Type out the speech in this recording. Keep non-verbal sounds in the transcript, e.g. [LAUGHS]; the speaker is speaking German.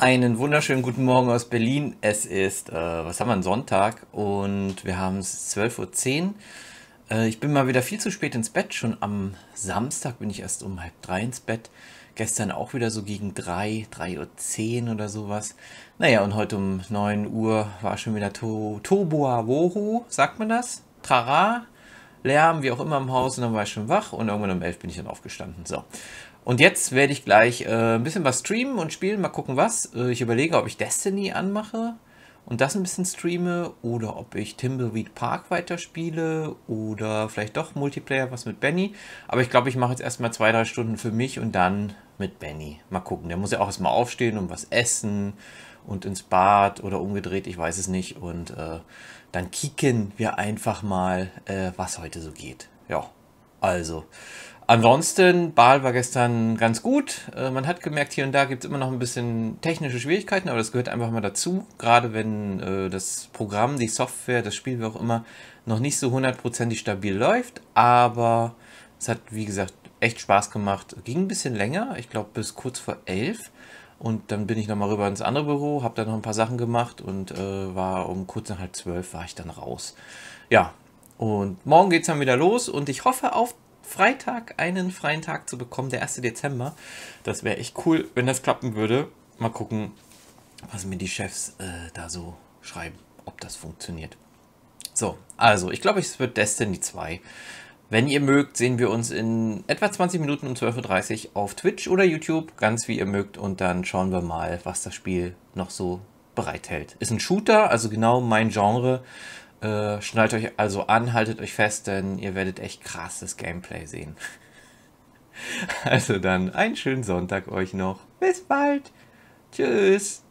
Einen wunderschönen guten Morgen aus Berlin. Es ist, äh, was haben wir, ein Sonntag und wir haben es 12.10 Uhr. Äh, ich bin mal wieder viel zu spät ins Bett. Schon am Samstag bin ich erst um halb drei ins Bett. Gestern auch wieder so gegen drei, drei Uhr zehn oder sowas. Naja, und heute um 9 Uhr war schon wieder to Toboa Wohu, sagt man das? Trara? Lärm, wie auch immer im Haus und dann war ich schon wach und irgendwann um 11 bin ich dann aufgestanden. So. Und jetzt werde ich gleich äh, ein bisschen was streamen und spielen, mal gucken was. Äh, ich überlege, ob ich Destiny anmache und das ein bisschen streame oder ob ich Timbleweed Park weiterspiele oder vielleicht doch Multiplayer was mit Benny. Aber ich glaube, ich mache jetzt erstmal zwei, drei Stunden für mich und dann mit Benny. Mal gucken, der muss ja auch erstmal aufstehen und was essen und ins Bad oder umgedreht, ich weiß es nicht. Und äh, dann kicken wir einfach mal, äh, was heute so geht. Ja, also. Ansonsten, Baal war gestern ganz gut. Äh, man hat gemerkt, hier und da gibt es immer noch ein bisschen technische Schwierigkeiten, aber das gehört einfach mal dazu. Gerade wenn äh, das Programm, die Software, das Spiel, wie auch immer, noch nicht so hundertprozentig stabil läuft. Aber es hat, wie gesagt, echt Spaß gemacht. Ging ein bisschen länger, ich glaube bis kurz vor elf. Und dann bin ich nochmal rüber ins andere Büro, habe da noch ein paar Sachen gemacht und äh, war um kurz nach halb zwölf war ich dann raus. Ja, und morgen geht es dann wieder los und ich hoffe auf Freitag einen freien Tag zu bekommen, der 1. Dezember. Das wäre echt cool, wenn das klappen würde. Mal gucken, was mir die Chefs äh, da so schreiben, ob das funktioniert. So, also ich glaube, es wird Destiny 2. Wenn ihr mögt, sehen wir uns in etwa 20 Minuten um 12.30 Uhr auf Twitch oder YouTube, ganz wie ihr mögt, und dann schauen wir mal, was das Spiel noch so bereithält. Ist ein Shooter, also genau mein Genre. Äh, schnallt euch also an, haltet euch fest, denn ihr werdet echt krasses Gameplay sehen. [LAUGHS] also dann einen schönen Sonntag euch noch. Bis bald. Tschüss.